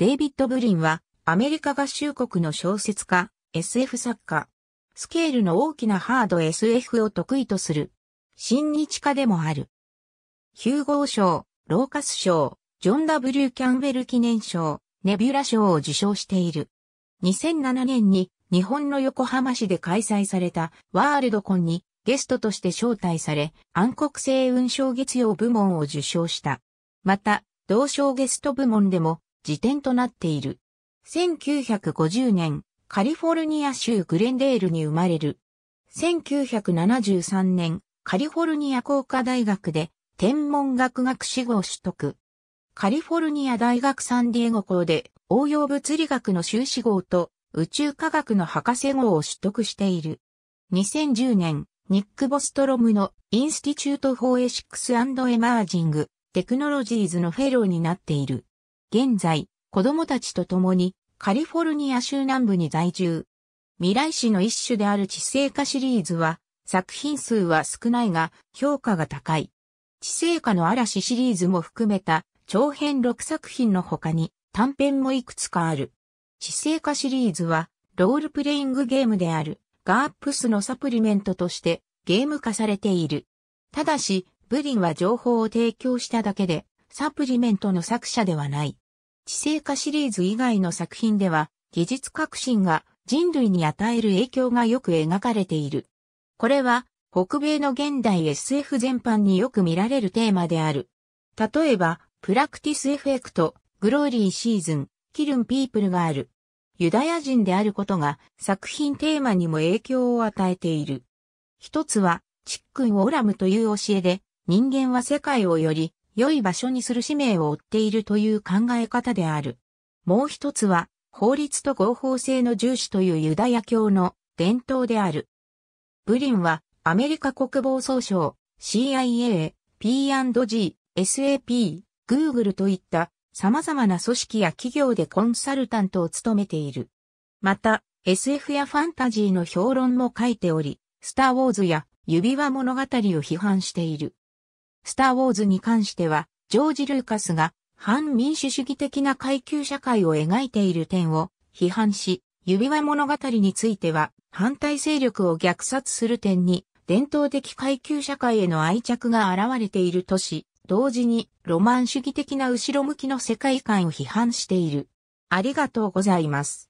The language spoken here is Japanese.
デイビッド・ブリンは、アメリカ合衆国の小説家、SF 作家。スケールの大きなハード SF を得意とする。新日家でもある。ヒューゴー賞、ローカス賞、ジョン・ W・ キャンベル記念賞、ネビュラ賞を受賞している。2007年に日本の横浜市で開催されたワールドコンにゲストとして招待され、暗黒星雲賞月曜部門を受賞した。また、同賞ゲスト部門でも辞典となっている。1950年、カリフォルニア州グレンデールに生まれる。1973年、カリフォルニア工科大学で天文学学士号を取得。カリフォルニア大学サンディエゴ校で応用物理学の修士号と宇宙科学の博士号を取得している。2010年、ニック・ボストロムのインスティチュート・フォーエシックス・エマージング・テクノロジーズのフェローになっている。現在、子供たちと共にカリフォルニア州南部に在住。未来史の一種である地政化シリーズは、作品数は少ないが評価が高い。地政化の嵐シリーズも含めた長編6作品の他に短編もいくつかある。地政化シリーズはロールプレイングゲームであるガープスのサプリメントとしてゲーム化されている。ただし、ブリンは情報を提供しただけでサプリメントの作者ではない。知性化シリーズ以外の作品では、技術革新が人類に与える影響がよく描かれている。これは、北米の現代 SF 全般によく見られるテーマである。例えば、プラクティスエフェクト、グローリーシーズン、キルンピープルがある。ユダヤ人であることが作品テーマにも影響を与えている。一つは、チックン・オラムという教えで、人間は世界をより良い場所にする使命を負っているという考え方である。もう一つは、法律と合法性の重視というユダヤ教の伝統である。ブリンは、アメリカ国防総省、CIA、P&G、SAP、Google といった様々な組織や企業でコンサルタントを務めている。また、SF やファンタジーの評論も書いており、スター・ウォーズや指輪物語を批判している。スター・ウォーズに関しては、ジョージ・ルーカスが反民主主義的な階級社会を描いている点を批判し、指輪物語については反対勢力を虐殺する点に伝統的階級社会への愛着が現れているとし、同時にロマン主義的な後ろ向きの世界観を批判している。ありがとうございます。